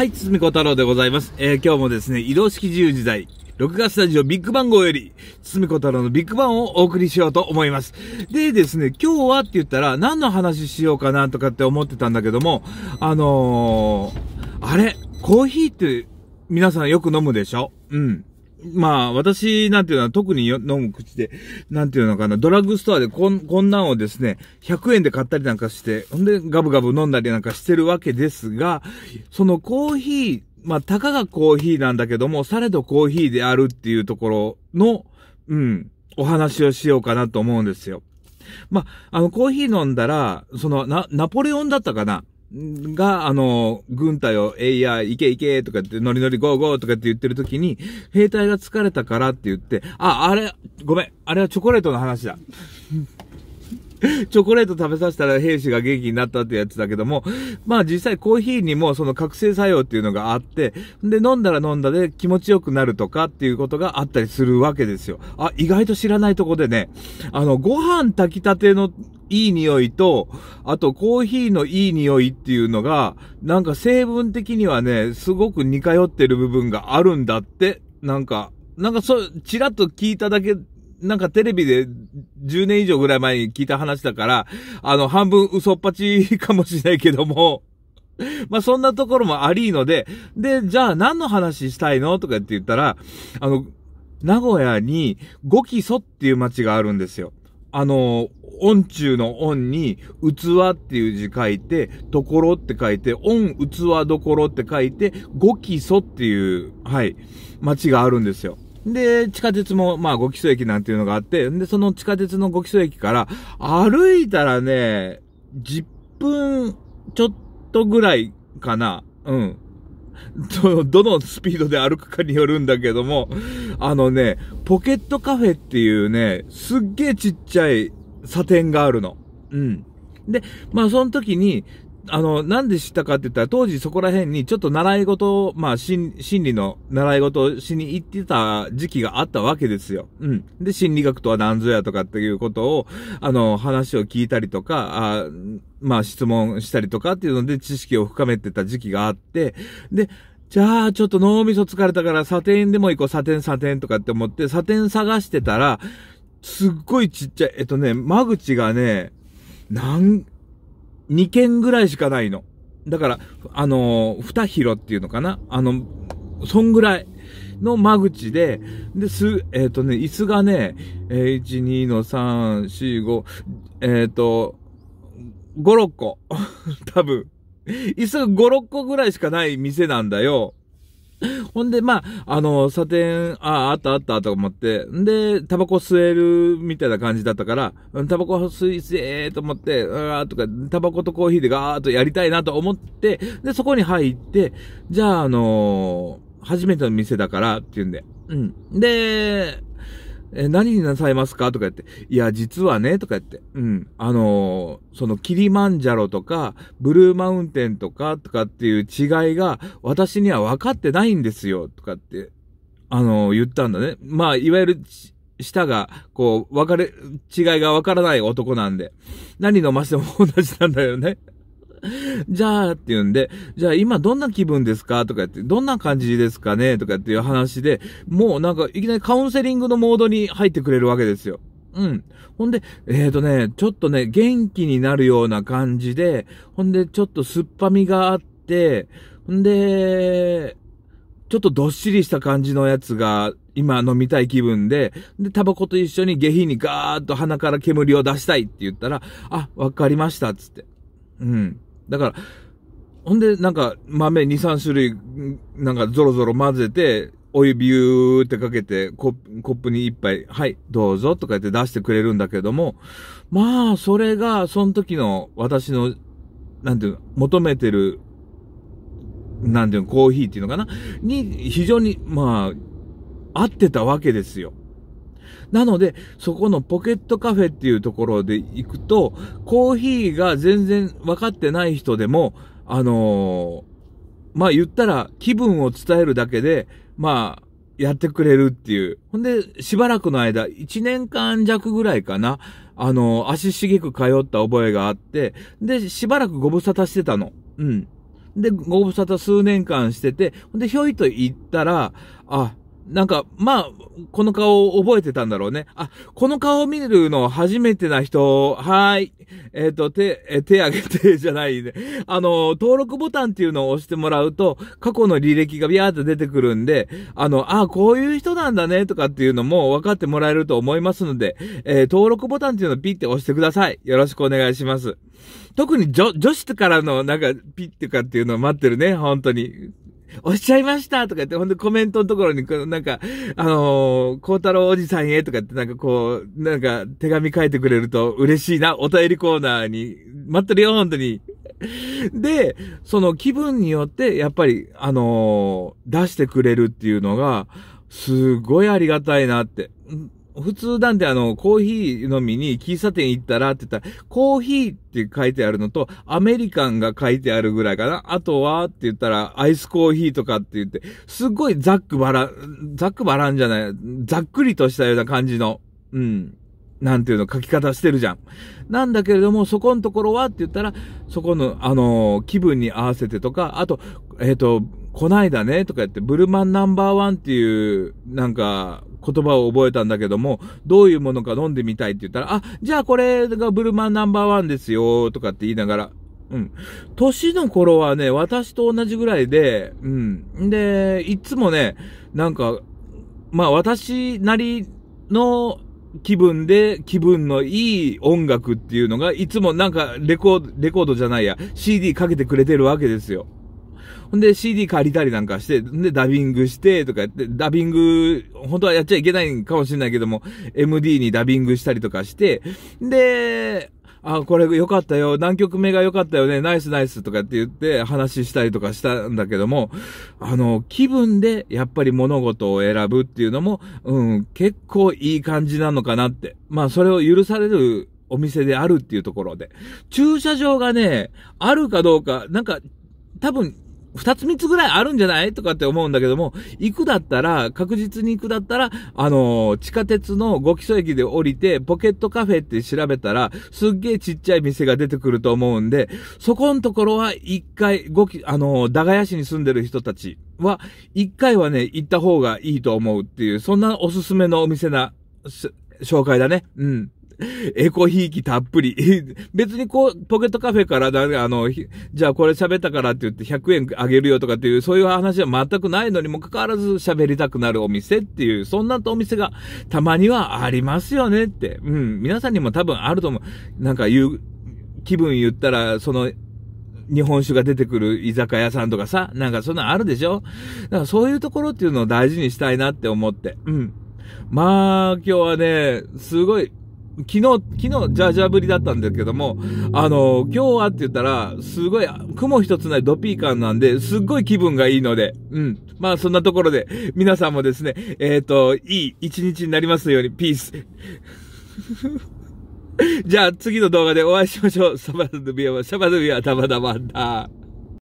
はい、つみこ太郎でございます。えー、今日もですね、移動式自由自在、録画スタジオビッグバン号より、つみこ太郎のビッグバンをお送りしようと思います。でですね、今日はって言ったら、何の話しようかなとかって思ってたんだけども、あのー、あれ、コーヒーって皆さんよく飲むでしょうん。まあ、私なんていうのは特に飲む口で、なんていうのかな、ドラッグストアでこん、こんなんをですね、100円で買ったりなんかして、ほんでガブガブ飲んだりなんかしてるわけですが、そのコーヒー、まあ、たかがコーヒーなんだけども、されどコーヒーであるっていうところの、うん、お話をしようかなと思うんですよ。まあ、あの、コーヒー飲んだら、その、な、ナポレオンだったかなが、あの、軍隊を、えいや、行け行けとかって、ノリノリゴーゴーとかって言ってる時に、兵隊が疲れたからって言って、あ、あれ、ごめん、あれはチョコレートの話だ。チョコレート食べさせたら兵士が元気になったってやつだけども、まあ実際コーヒーにもその覚醒作用っていうのがあって、で、飲んだら飲んだで気持ちよくなるとかっていうことがあったりするわけですよ。あ、意外と知らないとこでね、あの、ご飯炊きたてのいい匂いと、あとコーヒーのいい匂いっていうのが、なんか成分的にはね、すごく似通ってる部分があるんだって、なんか、なんかそう、ちらっと聞いただけなんかテレビで10年以上ぐらい前に聞いた話だから、あの、半分嘘っぱちかもしれないけども、まあそんなところもありので、で、じゃあ何の話したいのとかって言ったら、あの、名古屋に五基礎っていう街があるんですよ。あの、音中の音に、器っていう字書いて、ところって書いて、音、器、どころって書いて、五基礎っていう、はい、街があるんですよ。で、地下鉄も、まあ、五基礎駅なんていうのがあって、で、その地下鉄の五基礎駅から、歩いたらね、10分ちょっとぐらいかな。うん。ど、どのスピードで歩くかによるんだけども、あのね、ポケットカフェっていうね、すっげえちっちゃい査点があるの。うん。で、まあその時に、あの、なんで知ったかって言ったら、当時そこら辺にちょっと習い事を、まあ、心理の習い事をしに行ってた時期があったわけですよ。うん。で、心理学とは何ぞやとかっていうことを、あの、話を聞いたりとか、あまあ、質問したりとかっていうので知識を深めてた時期があって、で、じゃあ、ちょっと脳みそ疲れたから、サテンでも行こう、サテンサテンとかって思って、サテン探してたら、すっごいちっちゃい、えっとね、間口がね、なん、2軒ぐらいしかないの。だから、あのー、二広っていうのかなあの、そんぐらいの間口で、で、す、えっ、ー、とね、椅子がね、えー、1、2の3、4、5、えっ、ー、と、5、6個。多分。椅子が5、6個ぐらいしかない店なんだよ。ほんで、まあ、あの、サテン、ああ、あったあったと思って、んで、タバコ吸えるみたいな感じだったから、タバコ吸い、吸えと思って、うわーとか、タバコとコーヒーでガーッとやりたいなと思って、で、そこに入って、じゃあ、あのー、初めての店だからって言うんで、うん。で、え、何になさいますかとか言って、いや、実はね、とか言って、うん、あのー、そのキリマンジャロとか、ブルーマウンテンとか、とかっていう違いが、私には分かってないんですよ、とかって、あのー、言ったんだね。まあ、いわゆる、舌が、こう、分かれ、違いが分からない男なんで、何飲ましても同じなんだよね。じゃあ、って言うんで、じゃあ今どんな気分ですかとか言って、どんな感じですかねとかっていう話で、もうなんかいきなりカウンセリングのモードに入ってくれるわけですよ。うん。ほんで、えーとね、ちょっとね、元気になるような感じで、ほんで、ちょっと酸っぱみがあって、ほんで、ちょっとどっしりした感じのやつが、今飲みたい気分で、で、タバコと一緒に下品にガーッと鼻から煙を出したいって言ったら、あ、わかりました、つって。うん。だから、ほんで、なんか、豆2、3種類、なんか、ぞろぞろ混ぜて、お湯ビューってかけてコ、ップに一杯、はい、どうぞとか言って出してくれるんだけども、まあ、それが、その時の私の、なんていうの、求めてる、なんていうの、コーヒーっていうのかなに、非常に、まあ、合ってたわけですよ。なので、そこのポケットカフェっていうところで行くと、コーヒーが全然分かってない人でも、あのー、まあ、言ったら気分を伝えるだけで、まあ、やってくれるっていう。ほんで、しばらくの間、1年間弱ぐらいかな、あのー、足しげく通った覚えがあって、で、しばらくご無沙汰してたの。うん。で、ご無沙汰数年間してて、ほんで、ひょいと行ったら、あ、なんか、まあ、この顔を覚えてたんだろうね。あ、この顔を見るの初めてな人、はい。えっ、ー、と、手、え手挙げて、じゃないね。あの、登録ボタンっていうのを押してもらうと、過去の履歴がビャーって出てくるんで、あの、あ、こういう人なんだね、とかっていうのも分かってもらえると思いますので、えー、登録ボタンっていうのをピッて押してください。よろしくお願いします。特に女、女子からの、なんか、ピッてかっていうのを待ってるね、本当に。おっしゃいましたとか言って、ほんでコメントのところに、このなんか、あのー、孝太郎おじさんへとかって、なんかこう、なんか手紙書いてくれると嬉しいな、お便りコーナーに、待ってるよ、本当に。で、その気分によって、やっぱり、あのー、出してくれるっていうのが、すごいありがたいなって。普通なんであの、コーヒー飲みに喫茶店行ったらって言ったら、コーヒーって書いてあるのと、アメリカンが書いてあるぐらいかな。あとはって言ったら、アイスコーヒーとかって言って、すっごいざっくばら、ざっくばらんじゃない、ざっくりとしたような感じの、うん、なんていうの書き方してるじゃん。なんだけれども、そこのところはって言ったら、そこの、あのー、気分に合わせてとか、あと、えっ、ー、と、こないだね、とか言って、ブルマンナンバーワンっていう、なんか、言葉を覚えたんだけども、どういうものか飲んでみたいって言ったら、あ、じゃあこれがブルマンナンバーワンですよ、とかって言いながら、うん。年の頃はね、私と同じぐらいで、うん。で、いつもね、なんか、まあ私なりの気分で、気分のいい音楽っていうのが、いつもなんかレコード、レコードじゃないや、CD かけてくれてるわけですよ。ほんで CD 借りたりなんかして、で、ダビングしてとかやって、ダビング、本当はやっちゃいけないんかもしれないけども、MD にダビングしたりとかして、で、あ、これ良かったよ。何曲目が良かったよね。ナイスナイスとかって言って話したりとかしたんだけども、あの、気分でやっぱり物事を選ぶっていうのも、うん、結構いい感じなのかなって。まあ、それを許されるお店であるっていうところで。駐車場がね、あるかどうか、なんか、多分、二つ三つぐらいあるんじゃないとかって思うんだけども、行くだったら、確実に行くだったら、あのー、地下鉄のご基礎駅で降りて、ポケットカフェって調べたら、すっげえちっちゃい店が出てくると思うんで、そこんところは一回、ごき、あのー、駄菓屋市に住んでる人たちは、一回はね、行った方がいいと思うっていう、そんなおすすめのお店な、紹介だね。うん。エコひいきたっぷり。別にこう、ポケットカフェからだ、あの、じゃあこれ喋ったからって言って100円あげるよとかっていう、そういう話は全くないのにもかかわらず喋りたくなるお店っていう、そんなお店がたまにはありますよねって。うん。皆さんにも多分あると思う。なんか言う、気分言ったら、その、日本酒が出てくる居酒屋さんとかさ、なんかそんなあるでしょだからそういうところっていうのを大事にしたいなって思って。うん。まあ、今日はね、すごい昨日、昨日、ジャージャーぶりだったんだけども、あの、今日はって言ったら、すごい、雲一つないドピー感なんで、すっごい気分がいいので、うん。まあ、そんなところで、皆さんもですね、えっ、ー、と、いい一日になりますように、ピース。じゃあ、次の動画でお会いしましょう。サバドビアは、サバドビアはたまたまだ。